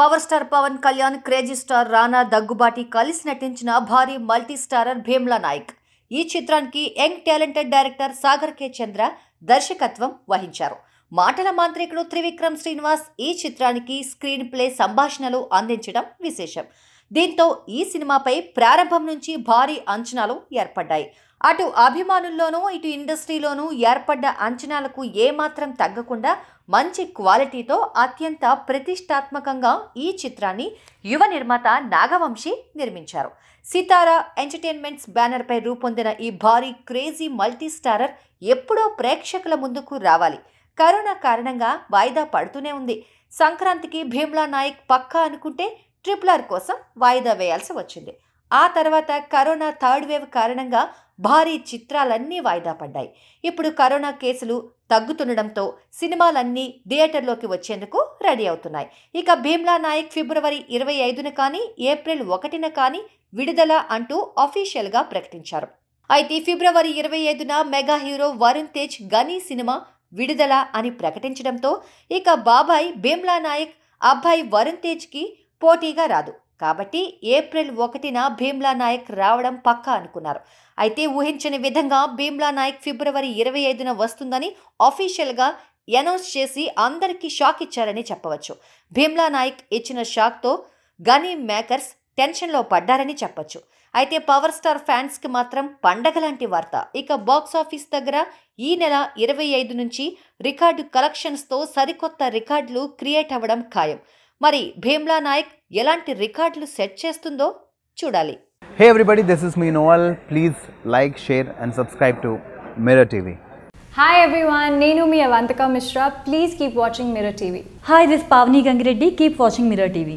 power star Pawan Kalyan crazy star Rana Daggubati కలిసి నటించిన భారీ మల్టీ స్టారర్ భీమ్లా నాయక్ ఈ చిత్రానికి young talented director Sagar K Chandra దర్శకత్వం వహించారు మాటల మాంత్రికుడు త్రివిక్రమ్ శ్రీనివాస్ ఈ చిత్రానికి స్క్రీన్ ప్లే సంభాషణలు అందించడం విశేషం దీంతో ఈ సినిమాపై ప్రారంభం నుంచి భారీ అంచనాలు ఏర్పడ్డాయి అటు అభిమానుల్లోనూ ఇటు ఇండస్ట్రీలోనూ ఏర్పడ్డ అంచనాలకు ఏమాత్రం తగ్గకుండా మంచి క్వాలిటీతో అత్యంత ప్రతిష్టాత్మకంగా ఈ చిత్రాన్ని యువ నిర్మాత నాగవంశి నిర్మించారు సితారా ఎంటర్టైన్మెంట్స్ బ్యానర్పై రూపొందిన ఈ భారీ క్రేజీ మల్టీస్టారర్ ఎప్పుడో ప్రేక్షకుల ముందుకు రావాలి కరోనా కారణంగా వాయిదా పడుతూనే ఉంది సంక్రాంతికి భీమ్లా నాయక్ పక్కా అనుకుంటే ట్రిపులర్ కోసం వాయిదా వేయాల్సి వచ్చింది ఆ తర్వాత కరోనా థర్డ్ వేవ్ కారణంగా భారీ చిత్రాలన్నీ వాయిదా పడ్డాయి ఇప్పుడు కరోనా కేసులు తగ్గుతుండడంతో సినిమాలన్నీ థియేటర్లోకి వచ్చేందుకు రెడీ అవుతున్నాయి ఇక భీమ్లా నాయక్ ఫిబ్రవరి ఇరవై ఐదున కానీ ఏప్రిల్ ఒకటిన కానీ విడుదల అంటూ అఫీషియల్గా ప్రకటించారు అయితే ఫిబ్రవరి ఇరవై ఐదున మెగా హీరో వరుణ్ తేజ్ గనీ సినిమా విడుదల అని ప్రకటించడంతో ఇక బాబాయ్ భీమ్లా నాయక్ అబ్బాయి వరుణ్ తేజ్కి పోటీగా రాదు కాబట్టి ఏప్రిల్ ఒకటిన భీమ్లా నాయక్ రావడం పక్కా అనుకున్నారు అయితే ఊహించని విధంగా భీమ్లా నాయక్ ఫిబ్రవరి ఇరవై ఐదున వస్తుందని అఫీషియల్గా అనౌన్స్ చేసి అందరికీ షాక్ ఇచ్చారని చెప్పవచ్చు భీమ్లా నాయక్ ఇచ్చిన షాక్తో గనీ మేకర్స్ టెన్షన్లో పడ్డారని చెప్పచ్చు అయితే పవర్ స్టార్ ఫ్యాన్స్కి మాత్రం పండగ లాంటి వార్త ఇక బాక్స్ ఆఫీస్ దగ్గర ఈ నెల ఇరవై ఐదు నుంచి రికార్డు కలెక్షన్స్తో సరికొత్త రికార్డులు క్రియేట్ అవ్వడం ఖాయం మరి భీమ్లా నాయక్ ఎలాంటి రికార్డులు సెట్ చేస్తుందో చూడాలి hey everybody this is me Noval please like share and subscribe to Mirror TV hi everyone నేను మీ Avantika Mishra please keep watching Mirror TV hi this Pavani Gangireddy keep watching Mirror TV